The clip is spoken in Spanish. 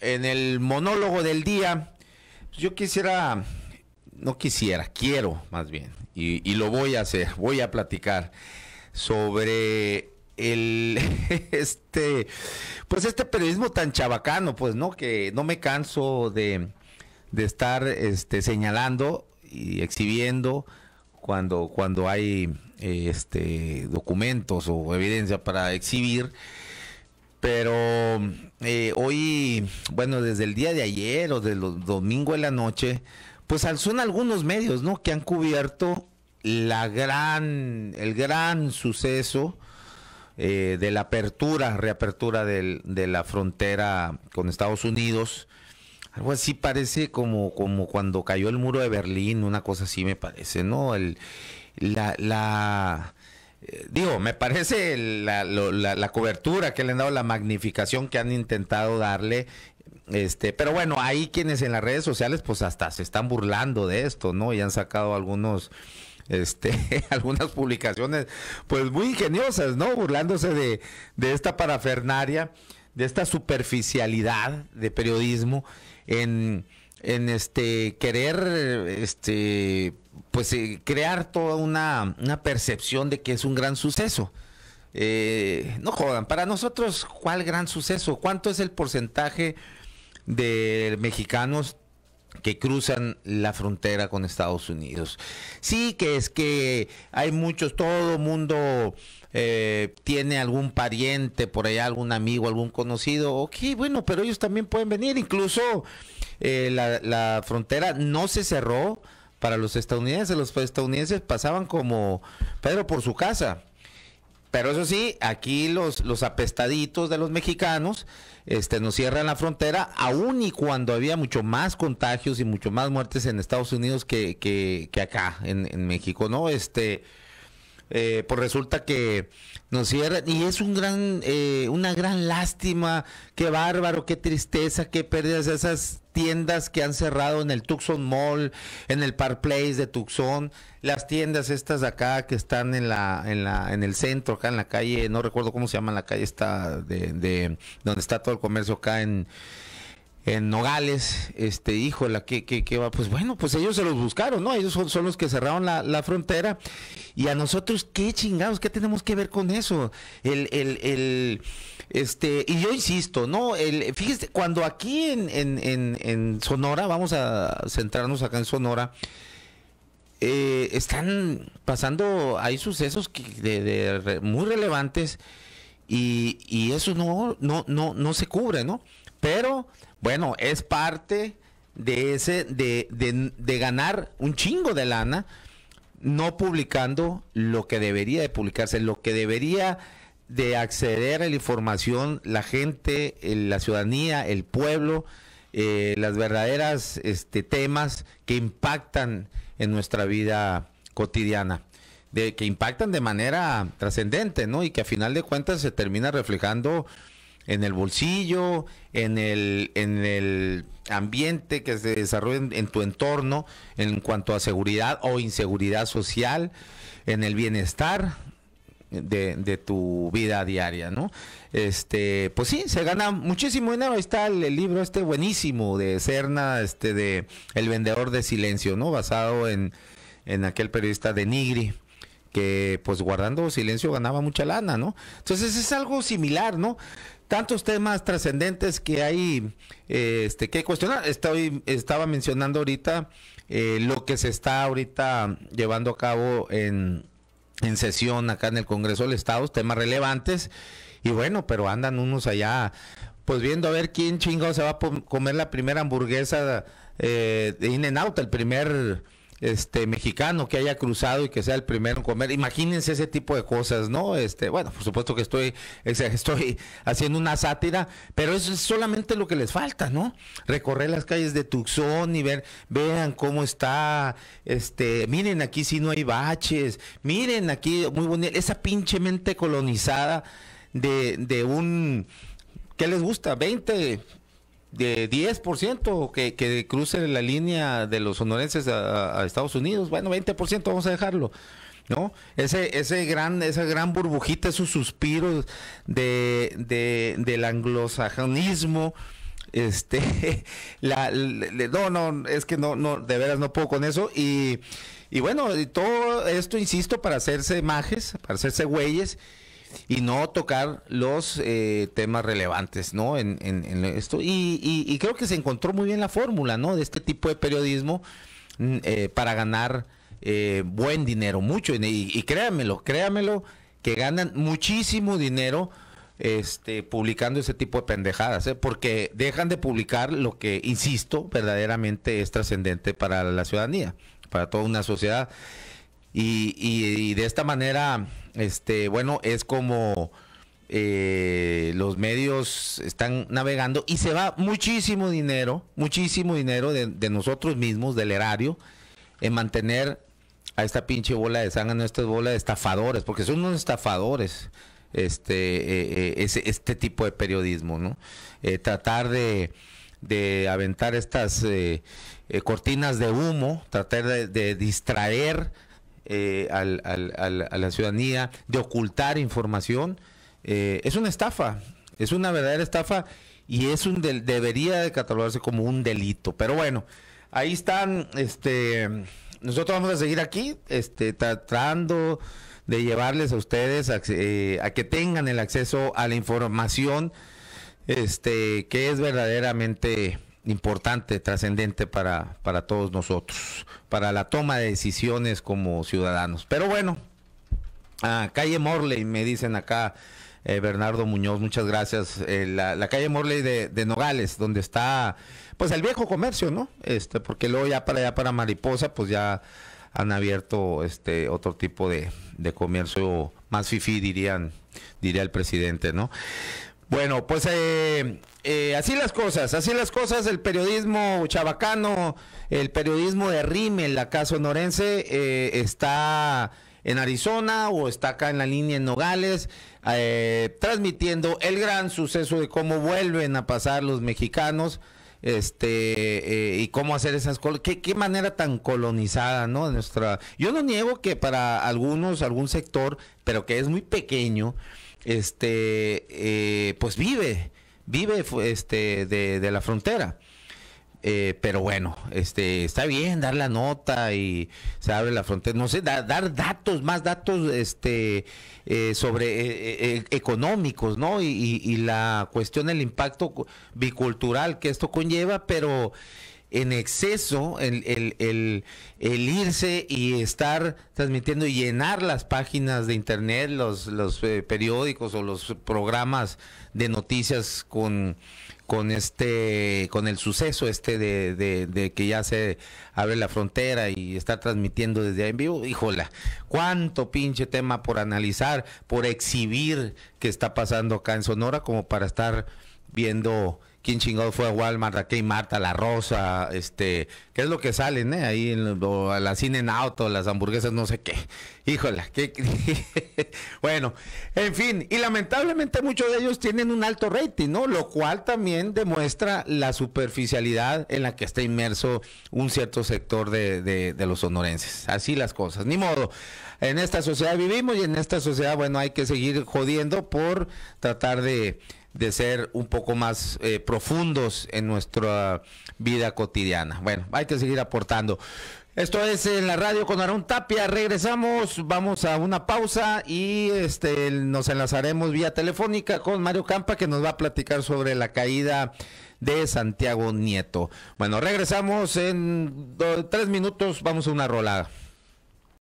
En el monólogo del día, yo quisiera, no quisiera, quiero más bien, y, lo voy a hacer, voy a platicar sobre el este pues este periodismo tan chabacano pues no que no me canso de, de estar este señalando y exhibiendo cuando cuando hay este documentos o evidencia para exhibir pero eh, hoy, bueno, desde el día de ayer o del domingo de la noche, pues son algunos medios, ¿no? Que han cubierto la gran, el gran suceso eh, de la apertura, reapertura de la frontera con Estados Unidos. Algo así parece como, como cuando cayó el muro de Berlín, una cosa así me parece, ¿no? El, la eh, digo, me parece la, cobertura que le han dado, la magnificación que han intentado darle. Este, pero bueno, hay quienes en las redes sociales, pues hasta se están burlando de esto, ¿no? Y han sacado algunos, este, algunas publicaciones, pues muy ingeniosas, ¿no? Burlándose de, de esta parafernaria, de esta superficialidad de periodismo en en este querer este pues eh, crear toda una, una, percepción de que es un gran suceso. Eh, no jodan, para nosotros, ¿cuál gran suceso? ¿Cuánto es el porcentaje de mexicanos que cruzan la frontera con Estados Unidos. Sí que es que hay muchos, todo mundo eh, tiene algún pariente por allá, algún amigo, algún conocido, ok, bueno, pero ellos también pueden venir, incluso eh, la, la, frontera no se cerró para los estadounidenses, los estadounidenses pasaban como Pedro por su casa, pero eso sí, aquí los, los apestaditos de los mexicanos este, nos cierran la frontera, aun y cuando había mucho más contagios y mucho más muertes en Estados Unidos que, que, que acá, en, en México, ¿no? Este eh, pues resulta que nos cierra y es un gran, eh, una gran lástima, qué bárbaro, qué tristeza, qué pérdidas esas tiendas que han cerrado en el Tucson Mall, en el Park Place de Tucson, las tiendas estas acá que están en la, en la, en el centro, acá en la calle, no recuerdo cómo se llama la calle está de, donde está todo el comercio acá en en Nogales, este, la qué, que, que va, pues bueno, pues ellos se los buscaron, ¿no? Ellos son, los que cerraron la, la, frontera y a nosotros, qué chingados, qué tenemos que ver con eso. El, el, este, y yo insisto, ¿no? El, fíjese, cuando aquí en, en, en, Sonora, vamos a centrarnos acá en Sonora, eh, están pasando, hay sucesos que de, muy relevantes y, y eso no, no, no, no se cubre, ¿no? Pero bueno, es parte de ese, de, de, de ganar un chingo de lana, no publicando lo que debería de publicarse, lo que debería de acceder a la información la gente, la ciudadanía, el pueblo, eh, las verdaderas este, temas que impactan en nuestra vida cotidiana, de, que impactan de manera trascendente, ¿no? Y que a final de cuentas se termina reflejando en el bolsillo, en el, en el ambiente que se desarrolla en, tu entorno, en cuanto a seguridad o inseguridad social, en el bienestar, de, de, tu vida diaria, ¿no? Este, pues sí, se gana muchísimo dinero. Ahí está el, libro este buenísimo de Cerna, este de El vendedor de silencio, ¿no? Basado en, en aquel periodista de Nigri que pues guardando silencio ganaba mucha lana, ¿no? Entonces es algo similar, ¿no? Tantos temas trascendentes que hay eh, este, que cuestionar. Estoy, estaba mencionando ahorita eh, lo que se está ahorita llevando a cabo en, sesión acá en el Congreso del Estado, temas relevantes. Y bueno, pero andan unos allá pues viendo a ver quién chingado se va a comer la primera hamburguesa eh, de In-N-Out, el primer este mexicano que haya cruzado y que sea el primero en comer. Imagínense ese tipo de cosas, ¿no? Este, bueno, por supuesto que estoy, estoy haciendo una sátira, pero eso es solamente lo que les falta, ¿no? Recorrer las calles de Tucson y ver, vean cómo está, este, miren aquí si no hay baches, miren aquí muy bonita, esa pinche mente colonizada de, de un ¿qué les gusta? 20, de 10% que, que cruce la línea de los sonorenses a, Estados Unidos, bueno, 20% vamos a dejarlo. ¿No? Ese, ese gran, esa gran burbujita, esos suspiros de, del anglosajonismo, este no no es que no no de veras no puedo con eso y, y bueno todo esto insisto para hacerse majes para hacerse güeyes y no tocar los eh, temas relevantes, ¿no? En, esto. Y, creo que se encontró muy bien la fórmula, ¿no? De este tipo de periodismo mm, eh, para ganar eh, buen dinero, mucho. Y, y créamelo, créamelo, que ganan muchísimo dinero este, publicando ese tipo de pendejadas, porque dejan de publicar lo que, insisto, verdaderamente es trascendente para la ciudadanía, para toda una sociedad. y de esta manera este, bueno, es como eh, los medios están navegando y se va muchísimo dinero, muchísimo dinero de, nosotros mismos, del erario, en mantener a esta pinche bola de sangre, a estas bola de estafadores, porque son unos estafadores este, eh, eh, este tipo de periodismo, ¿no? tratar de, aventar estas cortinas de humo, tratar de distraer eh, a la ciudadanía, de ocultar información. Eh, es una estafa, es una verdadera estafa y es un del, debería de catalogarse como un delito. Pero bueno, ahí están, este, nosotros vamos a seguir aquí, este, tratando de llevarles a ustedes a, eh, a que tengan el acceso a la información, este, que es verdaderamente importante, trascendente para, para todos nosotros, para la toma de decisiones como ciudadanos. Pero bueno, a calle Morley, me dicen acá eh, Bernardo Muñoz, muchas gracias. Eh, la, calle Morley de, Nogales, donde está pues el viejo comercio, ¿no? Este, porque luego ya para allá para Mariposa, pues ya han abierto este otro tipo de, comercio más fifí dirían, diría el presidente, ¿no? Bueno, pues eh, eh, así las cosas, así las cosas, el periodismo chabacano, el periodismo de Rímel, el sonorense, eh, está en Arizona o está acá en la línea en Nogales, eh, transmitiendo el gran suceso de cómo vuelven a pasar los mexicanos este, eh, y cómo hacer esas cosas. ¿Qué, qué manera tan colonizada, ¿no? Nuestra, yo no niego que para algunos, algún sector, pero que es muy pequeño, este, eh, pues vive, vive este, de la frontera. Eh, pero bueno, este está bien dar la nota y se abre la frontera. No sé, dar datos, más datos este eh, sobre eh, económicos, ¿no? Y, y, la cuestión del impacto bicultural que esto conlleva, pero en exceso el, el, irse y estar transmitiendo y llenar las páginas de internet, los, los eh, periódicos o los programas de noticias con, con este con el suceso este de, que ya se abre la frontera y está transmitiendo desde ahí en vivo híjola cuánto pinche tema por analizar por exhibir que está pasando acá en Sonora como para estar viendo quién chingado fue a Walmart, a Marta, La Rosa, este, qué es lo que salen, eh? Ahí en, a la cine en auto, las hamburguesas, no sé qué. Híjola, qué, bueno, en fin, y lamentablemente muchos de ellos tienen un alto rating, ¿no? Lo cual también demuestra la superficialidad en la que está inmerso un cierto sector de, de los sonorenses. Así las cosas, ni modo. En esta sociedad vivimos y en esta sociedad, bueno, hay que seguir jodiendo por tratar de de ser un poco más eh, profundos en nuestra vida cotidiana. Bueno, hay que seguir aportando. Esto es en la radio con Aarón Tapia. Regresamos, vamos a una pausa y este nos enlazaremos vía telefónica con Mario Campa que nos va a platicar sobre la caída de Santiago Nieto. Bueno, regresamos en tres minutos, vamos a una rolada.